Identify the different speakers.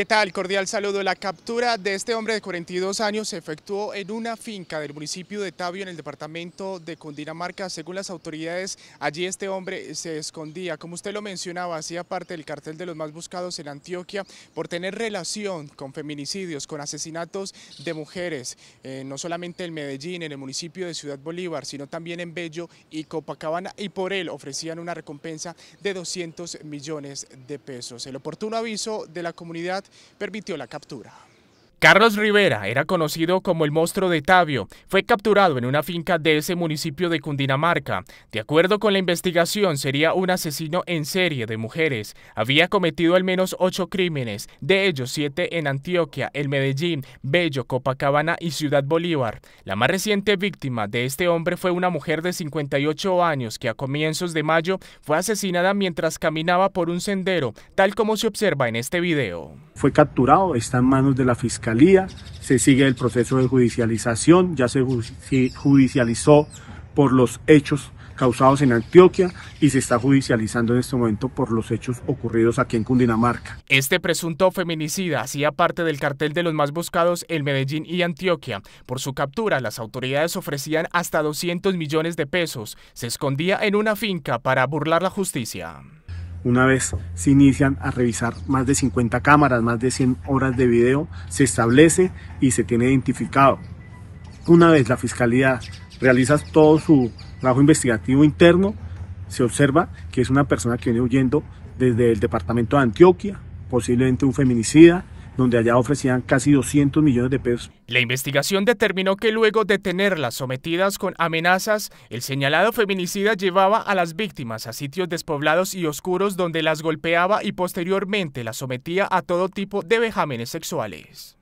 Speaker 1: ¿Qué tal? Cordial saludo. La captura de este hombre de 42 años se efectuó en una finca del municipio de Tabio, en el departamento de Cundinamarca. Según las autoridades, allí este hombre se escondía. Como usted lo mencionaba, hacía parte del cartel de los más buscados en Antioquia por tener relación con feminicidios, con asesinatos de mujeres, eh, no solamente en Medellín, en el municipio de Ciudad Bolívar, sino también en Bello y Copacabana. Y por él ofrecían una recompensa de 200 millones de pesos. El oportuno aviso de la comunidad permitió la captura. Carlos Rivera era conocido como el monstruo de Tabio. Fue capturado en una finca de ese municipio de Cundinamarca. De acuerdo con la investigación, sería un asesino en serie de mujeres. Había cometido al menos ocho crímenes, de ellos siete en Antioquia, el Medellín, Bello, Copacabana y Ciudad Bolívar. La más reciente víctima de este hombre fue una mujer de 58 años que a comienzos de mayo fue asesinada mientras caminaba por un sendero, tal como se observa en este
Speaker 2: video fue capturado, está en manos de la Fiscalía, se sigue el proceso de judicialización, ya se judicializó por los hechos causados en Antioquia y se está judicializando en este momento por los hechos ocurridos aquí en Cundinamarca.
Speaker 1: Este presunto feminicida hacía parte del cartel de los más buscados en Medellín y Antioquia. Por su captura, las autoridades ofrecían hasta 200 millones de pesos. Se escondía en una finca para burlar la justicia.
Speaker 2: Una vez se inician a revisar más de 50 cámaras, más de 100 horas de video, se establece y se tiene identificado. Una vez la Fiscalía realiza todo su trabajo investigativo interno, se observa que es una persona que viene huyendo desde el departamento de Antioquia, posiblemente un feminicida, donde allá ofrecían casi 200 millones de pesos.
Speaker 1: La investigación determinó que luego de tenerlas sometidas con amenazas, el señalado feminicida llevaba a las víctimas a sitios despoblados y oscuros donde las golpeaba y posteriormente las sometía a todo tipo de vejámenes sexuales.